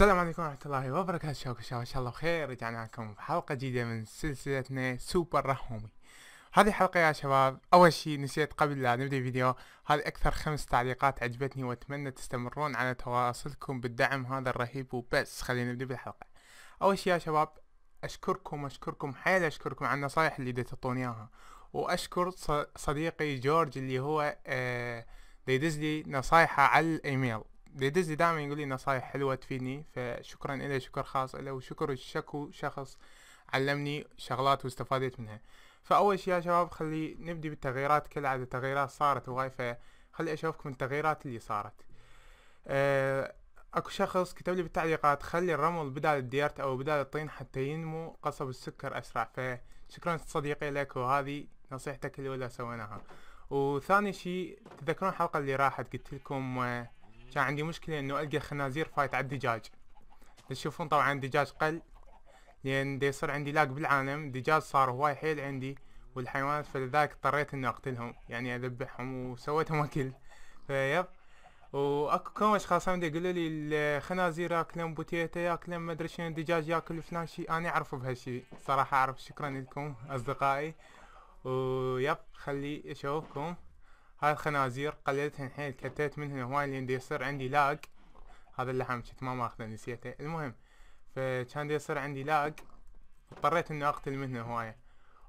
السلام عليكم ورحمة الله وبركاته شباب ان شاء الله بخير رجعنا لكم بحلقة جديدة من سلسلتنا سوبر رحومي هذه الحلقة يا شباب اول شيء نسيت قبل لا نبدأ الفيديو هذه اكثر خمس تعليقات عجبتني واتمنى تستمرون على تواصلكم بالدعم هذا الرهيب وبس خلينا نبدأ بالحلقة اول شيء يا شباب اشكركم اشكركم حيل اشكركم على النصايح اللي تعطوني اياها واشكر صديقي جورج اللي هو آه يدز لي نصايحه على الايميل بيدز دائما يقول لي نصايح حلوه تفيدني فشكرا له شكر خاص له وشكر الشكو شخص علمني شغلات واستفادت منها فاول شيء يا شباب خلي نبدي بالتغييرات كل عادة تغييرات صارت وهاي فخلي اشوفكم التغييرات اللي صارت آه، اكو شخص كتب لي بالتعليقات خلي الرمل بدال الديرت او بدال الطين حتى ينمو قصب السكر اسرع فشكرا صديقي لك وهذه نصيحتك الاولى سويناها وثاني شيء تذكرون الحلقه اللي راحت قلت لكم آه، كان عندي مشكلة انه القى خنازير فايت على الدجاج تشوفون طبعا الدجاج قل لان دي يصير عندي لاج بالعالم دجاج صار هواي حيل عندي والحيوانات فلذلك اضطريت اني اقتلهم يعني اذبحهم وسويتهم اكل فيب واكو كم اشخاص عندي يقولوا لي الخنازير ياكلون بوتيتا ياكلون ما ادري شنو الدجاج ياكل فلان شي انا اعرف بهالشي صراحة اعرف شكرا لكم اصدقائي ويب خلي اشوفكم هاي الخنازير قللتهن حيل كتيت منهن هواي لين يصير عندي لاج هذا اللحم كنت ما ماخذه نسيته المهم فكان يصير عندي لاج اضطريت اني اقتل منه هواية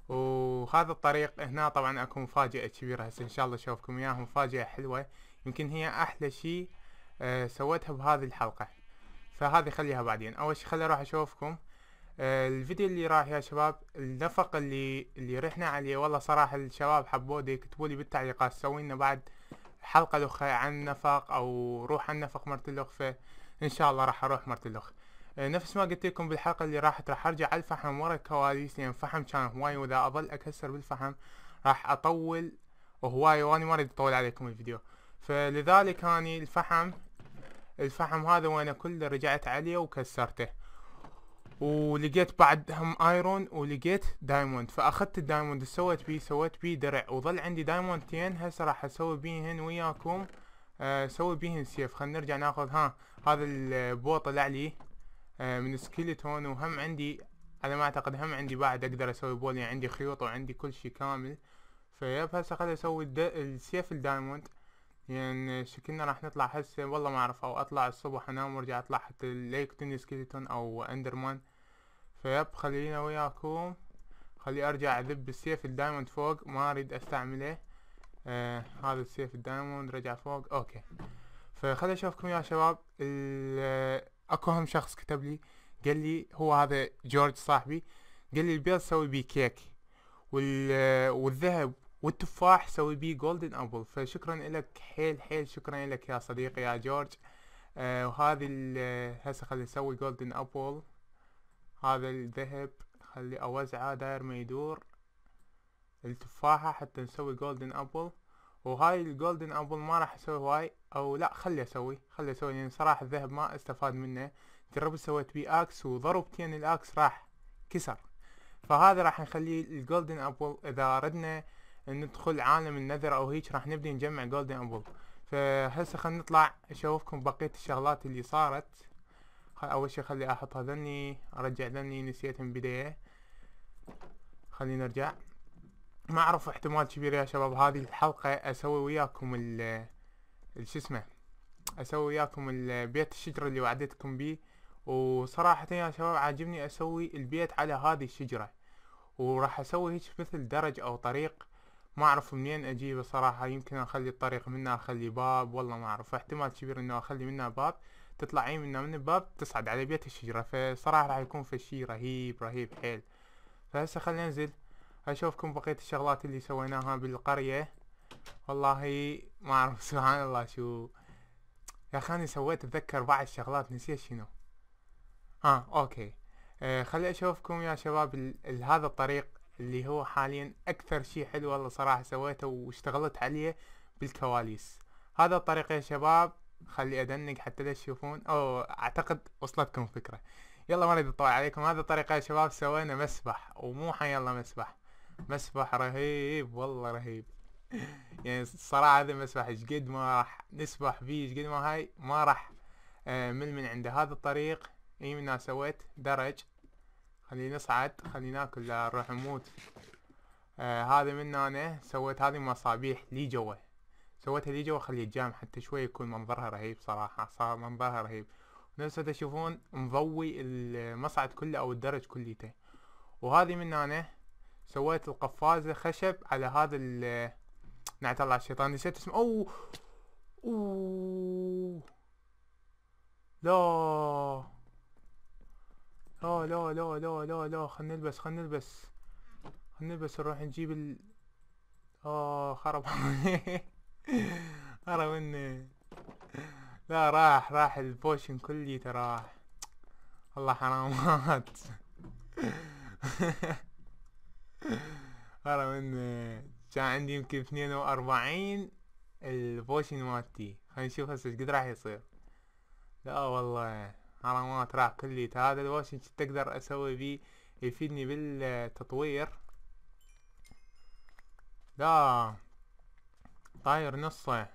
وهذا الطريق هنا طبعا اكو مفاجأة كبيرة هسه ان شاء الله اشوفكم اياها مفاجأة حلوة يمكن هي احلى شي أه سويتها بهذه الحلقة فهذه خليها بعدين اول شي خلي اروح اشوفكم آه، الفيديو اللي راح يا شباب النفق اللي اللي رحنا عليه والله صراحه الشباب حبوه دي اكتبوا لي بالتعليقات سوي لنا بعد حلقه لخ عن النفق او روح عن النفق مرت اللخ فان شاء الله راح اروح مرت اللخ آه، نفس ما قلت لكم بالحلقه اللي راحت راح ارجع الفحم ورا الكواليس لان فحم كان هواي واذا اضل اكسر بالفحم راح اطول وهواي واني ما اريد اطول عليكم الفيديو فلذلك اني الفحم الفحم هذا وانا كله رجعت عليه وكسرته ولقيت بعدهم ايرون ولقيت دايموند فاخذت الدايموند سويت بيه سويت بيه درع وظل عندي دايموندتين هسه راح اسوي بيهن وياكم اسوي آه، بيهن سيف خلينا نرجع ناخذ ها هذا البوط الاعلي آه، من سكيلتون وهم عندي على ما اعتقد هم عندي بعد اقدر اسوي بول يعني عندي خيوط وعندي كل شيء كامل فيب هسه خليني اسوي السيف الدايموند يعني شكلنا راح نطلع هسه والله ما اعرف او اطلع الصبح انام وارجع اطلع حتى لا يقتلني سكيلتون او اندرمان فيب خلينا وياكم خلي ارجع اذب السيف الدايموند فوق ما اريد استعمله آه هذا السيف الدايموند رجع فوق اوكي فخلي اشوفكم يا شباب آه، اكو هم شخص كتب لي قال لي هو هذا جورج صاحبي قال لي البيض سوي بيه كيك آه، والذهب والتفاح سوي بيه جولدن ابل فشكرا لك حيل حيل شكرا لك يا صديقي يا جورج آه وهذه آه، هسه خلي نسوي جولدن ابل هذا الذهب خلي اوزعه داير ما يدور التفاحة حتى نسوي جولدن ابل وهاي الجولدن ابل ما راح اسوي هواي او لا خلي اسوي خلي اسوي لان يعني صراحة الذهب ما استفاد منه جربت سويت بيه اكس وضربتين الاكس راح كسر فهذا راح نخليه الجولدن ابل اذا ردنا ندخل عالم النذر او هيك راح نبدي نجمع جولدن ابل فهسه خلينا نطلع اشوفكم بقية الشغلات اللي صارت اول شي خلي احط هذني ارجع ذني نسيت من البدايه خلينا نرجع ما اعرف احتمال كبير يا شباب هذه الحلقة اسوي وياكم ال شو اسمه اسوي وياكم البيت الشجرة اللي وعدتكم بيه وصراحة يا شباب عاجبني اسوي البيت على هذه الشجرة وراح اسوي هيك مثل درج او طريق ما اعرف منين اجيبه صراحة يمكن اخلي الطريق منه اخلي باب والله ما اعرف احتمال كبير انه اخلي منه باب تطلعين من من الباب تصعد على بيت الشجرة فصراحة راح يكون فشي رهيب رهيب حيل فهسه خلينا ننزل اشوفكم بقية الشغلات اللي سويناها بالقرية والله ما اعرف سبحان الله شو يا خاني سويت اتذكر بعض الشغلات نسيت شنو اه اوكي آه خلي اشوفكم يا شباب هذا الطريق اللي هو حاليا اكثر شي حلو والله صراحة سويته واشتغلت عليه بالكواليس هذا الطريق يا شباب خلي ادنق حتى لا تشوفون او اعتقد وصلتكم الفكرة يلا ما اريد اطول عليكم هذا الطريقة يا شباب سوينا مسبح ومو حيلا مسبح مسبح رهيب والله رهيب يعني الصراحة هذا المسبح ايش قد ما راح نسبح فيه ايش قد ما هاي ما راح آه، مل من عنده هذا الطريق اي منها سويت درج خلي نصعد خلي ناكل لا نروح نموت آه هذا من انا سويت هذه مصابيح لي جوا سويتها دي جوا خلي الجام حتى شوي يكون منظرها رهيب صراحة صار منظرها رهيب نفس ما تشوفون مضوي المصعد كله او الدرج كليته وهذه من أنا سويت القفازة خشب على هذا ال نعت الله الشيطان نسيت اسمه أو أو لا لا لا لا لا لا لا خلنا نلبس خلنا نلبس خلنا نلبس نروح نجيب ال اه خرب ترى مني لا راح راح البوشن كلي ترى راح والله حرامات ترى مني كان عندي يمكن اثنين واربعين البوشن مالتي خلينا نشوف هسه ايش قد راح يصير لا والله حرامات راح كلي هذا البوشن كنت اقدر اسوي بيه يفيدني بالتطوير لا طاير نصه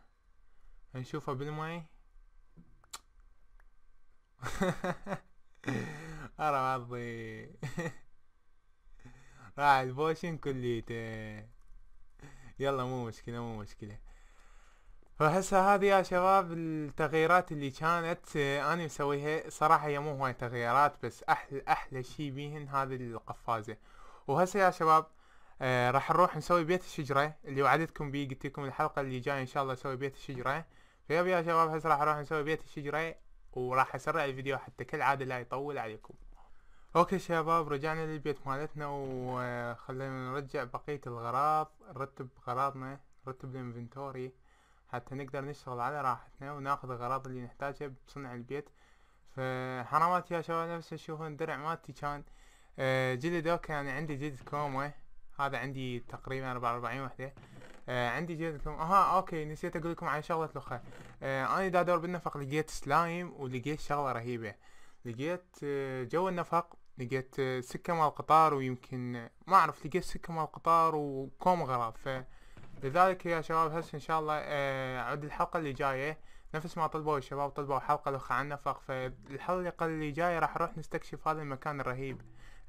نشوفه بالماي ارى عضي راح البوشن كليته يلا مو مشكلة مو مشكلة فهسه هذه يا شباب التغييرات اللي كانت انا مسويها صراحة هي مو هواي تغييرات بس احلى احلى شي بيهن هذه القفازة وهسه يا شباب آه، راح نروح نسوي بيت الشجرة اللي وعدتكم بيه قلت لكم الحلقة اللي جاية ان شاء الله اسوي بيت الشجرة فيب يا شباب هسه راح اروح نسوي بيت الشجرة وراح اسرع الفيديو حتى كالعادة لا يطول عليكم اوكي شباب رجعنا للبيت مالتنا وخلينا نرجع بقية الغراض نرتب غراضنا نرتب الانفنتوري حتى نقدر نشتغل على راحتنا وناخذ الغراض اللي نحتاجها بصنع البيت فحرامات يا شباب نفس الشوفون درع مالتي كان اوكي آه، يعني عندي جلد كومه هذا عندي تقريبا 44 وحده آه عندي جيت لكم اها اوكي نسيت اقول لكم عن شغله الاخرى آه انا دا دور بالنفق لقيت سلايم ولقيت شغله رهيبه لقيت آه جو النفق لقيت آه سكه مال قطار ويمكن آه، ما اعرف لقيت سكه مال قطار وكوم غراب لذلك يا شباب هسه ان شاء الله آه عد الحلقه اللي جايه نفس ما طلبوا الشباب طلبوا حلقه الاخرى عن النفق فالحلقه اللي جايه راح نروح نستكشف هذا المكان الرهيب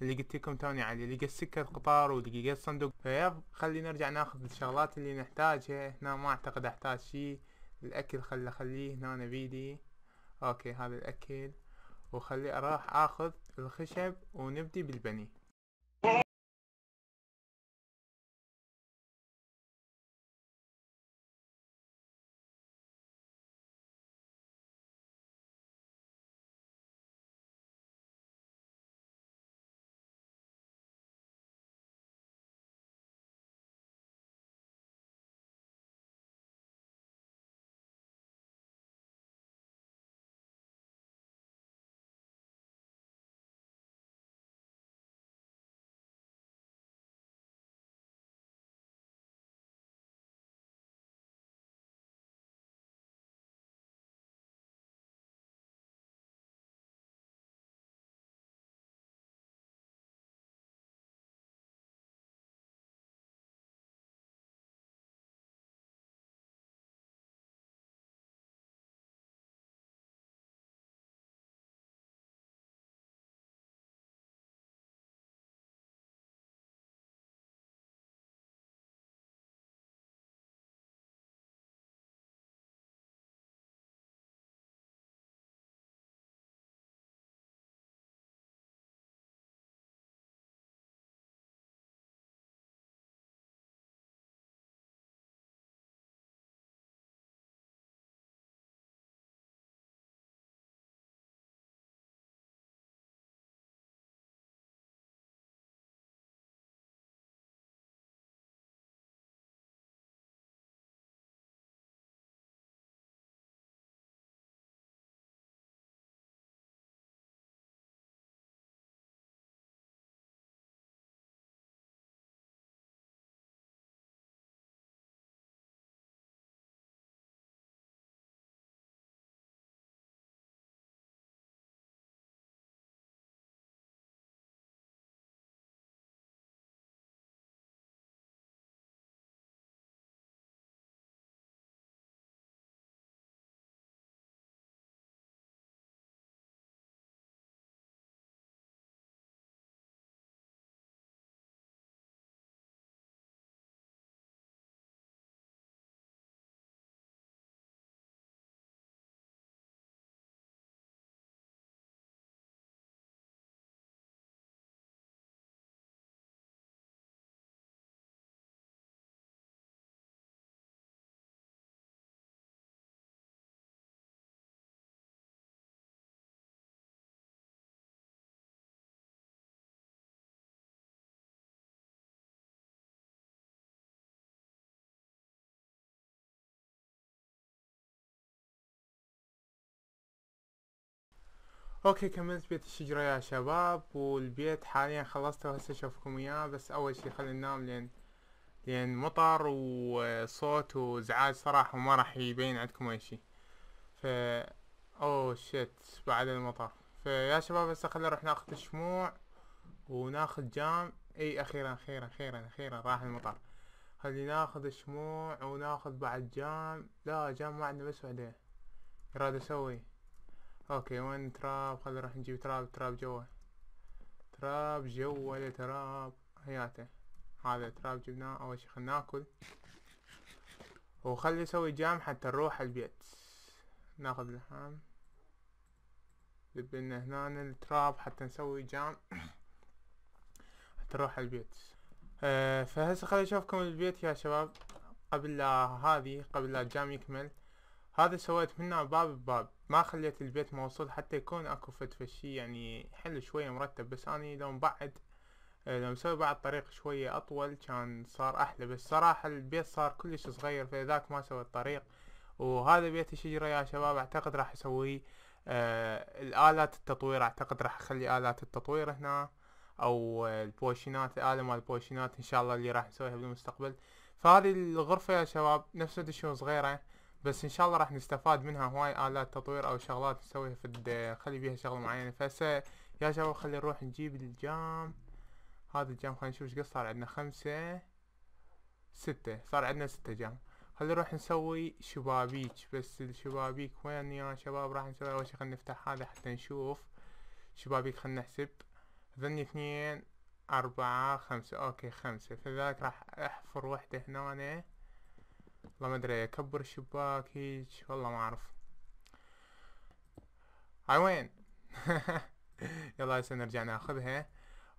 اللي قلت لكم توني علي اللي قد قطار ودقيقة قد صندوق فيب خلينا نرجع ناخذ الشغلات اللي نحتاجها هنا ما اعتقد احتاج شيء الاكل خلي اخليه هنا بيدي اوكي هذا الاكل وخلي اروح اخذ الخشب ونبدي بالبني اوكي كملت بيت الشجرة يا شباب والبيت حاليا خلصته وهسه اشوفكم اياه بس اول شي خلينا ننام لين لين مطر وصوت وازعاج صراحة وما راح يبين عندكم اي شي فا اوه شيت بعد المطر فيا شباب هسه خلينا نروح ناخذ شموع وناخذ جام اي اخيرا اخيرا اخيرا اخيرا راح المطر خلي ناخذ شموع وناخذ بعد جام لا جام ما عندنا بس وحده راد اسوي اوكي وين تراب خلينا راح نجيب تراب تراب جوا تراب جوا تراب هياته هذا تراب جبناه اول شي خلنا ناكل وخلي نسوي جام حتى نروح البيت ناخذ لحم لنا هنا التراب حتى نسوي جام حتى نروح البيت أه فهسه خلي اشوفكم البيت يا شباب قبل لا هذه قبل لا الجام يكمل هذا سويت منه باب بباب ما خليت البيت موصول حتى يكون اكو فشي يعني حلو شوية مرتب بس اني لو مبعد آه، لو مسوي بعد طريق شوية اطول كان صار احلى بس صراحة البيت صار كلش صغير فلذاك ما سويت طريق وهذا بيت الشجرة يا شباب اعتقد راح اسويه آه الالات التطوير اعتقد راح اخلي الات التطوير هنا او البوشينات الاله مال البوشينات ان شاء الله اللي راح نسويها بالمستقبل فهذه الغرفة يا شباب نفس الشيء صغيرة بس ان شاء الله راح نستفاد منها هواي الات تطوير او شغلات نسويها في نخلي بيها شغله معينه فهسه يا شباب خلي نروح نجيب الجام هذا الجام خلينا نشوف ايش صار عندنا خمسة ستة صار عندنا ستة جام خلي نروح نسوي شبابيك بس الشبابيك وين يا شباب راح نسوي اول شي خلينا نفتح هذا حتى نشوف شبابيك خلينا نحسب ذني اثنين أربعة خمسة أوكي خمسة فلذلك راح أحفر وحدة هنا والله ما ادري اكبر الشباك هيج والله ما اعرف هاي وين يلا هسه نرجع ناخذها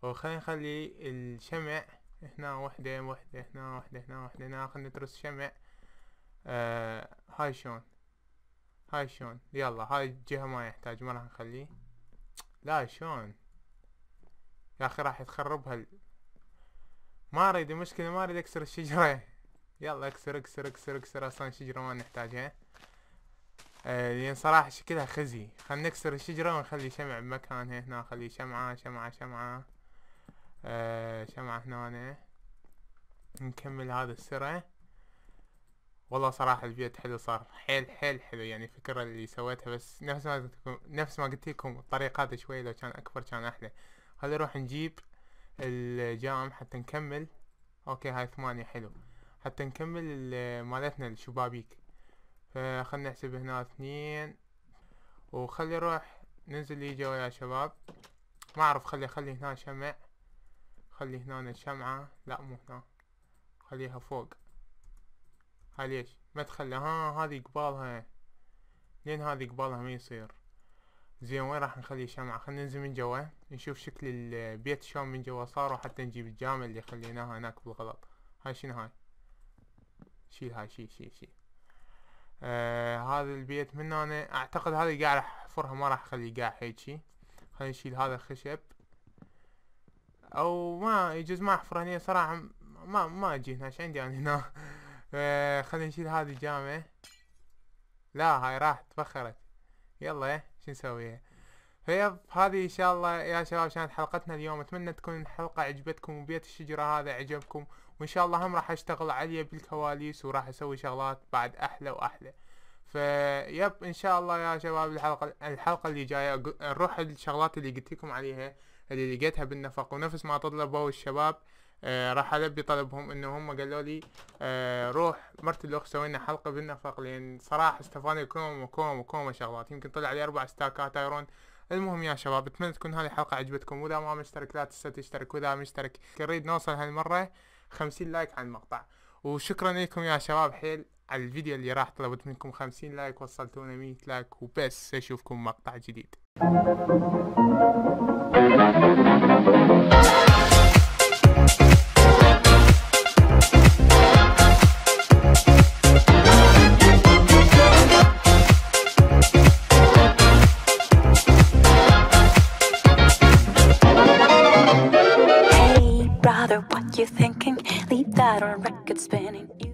وخلينا نخلي الشمع هنا وحدة وحدة هنا وحدة هنا وحدة ناخذ نترس شمع آه هاي شلون هاي شلون يلا هاي الجهة ما يحتاج ما راح نخليه لا شلون يا اخي راح يتخربها ما اريد المشكلة ما اريد اكسر الشجرة يلا اكسر اكسر اكسر اكسر اصلا شجرة ما نحتاجها آه لان صراحة شكلها خزي خلنا نكسر الشجرة ونخلي شمع بمكانها هنا خلي شمعة شمعة شمعة آه شمعة هنا نكمل هذا السرة والله صراحة البيت حلو صار حيل حيل حلو يعني الفكرة اللي سويتها بس نفس ما قلت لكم نفس ما قلت لكم الطريق هذا شوي لو كان اكبر كان احلى خلي نروح نجيب الجام حتى نكمل اوكي هاي ثمانية حلو حتى نكمل مالتنا الشبابيك فخلنا نحسب هنا اثنين وخلي روح ننزل جوا يا شباب ما اعرف خلي خلي هنا شمع خلي هنا شمعة لا مو هنا خليها فوق هاي ليش ما تخلى ها هذي قبالها لين هذي قبالها ما يصير زين وين راح نخلي شمعة خلينا ننزل من جوا نشوف شكل البيت شلون من جوا صار وحتى نجيب الجامع اللي خليناها هناك بالغلط هاي شنو هاي شيل هاي شيل شيل شيل آه هذا البيت من هنا اعتقد هذا قاعد راح احفرها ما راح اخليه قاعد هيجي خلينا نشيل هذا الخشب او ما يجوز ما احفر هني صراحة ما ما اجي هنا ايش عندي انا هنا آه خلينا نشيل هذه الجامعة لا هاي راحت تبخرت يلا شو نسويها فيب هذه ان شاء الله يا شباب كانت حلقتنا اليوم اتمنى تكون الحلقة عجبتكم وبيت الشجرة هذا عجبكم وان شاء الله هم راح اشتغل عليه بالكواليس وراح اسوي شغلات بعد احلى واحلى فيب ان شاء الله يا شباب الحلقة الحلقة اللي جاية نروح الشغلات اللي قلت لكم عليها اللي لقيتها بالنفق ونفس ما طلبوا الشباب آه راح البي طلبهم انه هم قالوا لي آه روح مرت الاخ سوينا حلقه بالنفق لان صراحه استفاني كوم وكوم وكوم شغلات يمكن طلع لي اربع ستاكات ايرون المهم يا شباب اتمنى تكون هذه الحلقه عجبتكم واذا ما مشترك لا تنسى تشترك واذا مشترك نريد نوصل هالمره خمسين لايك على المقطع وشكرا لكم يا شباب حيل على الفيديو اللي راح طلبت منكم خمسين لايك وصلتونا مية لايك وبس اشوفكم مقطع جديد for a record spinning.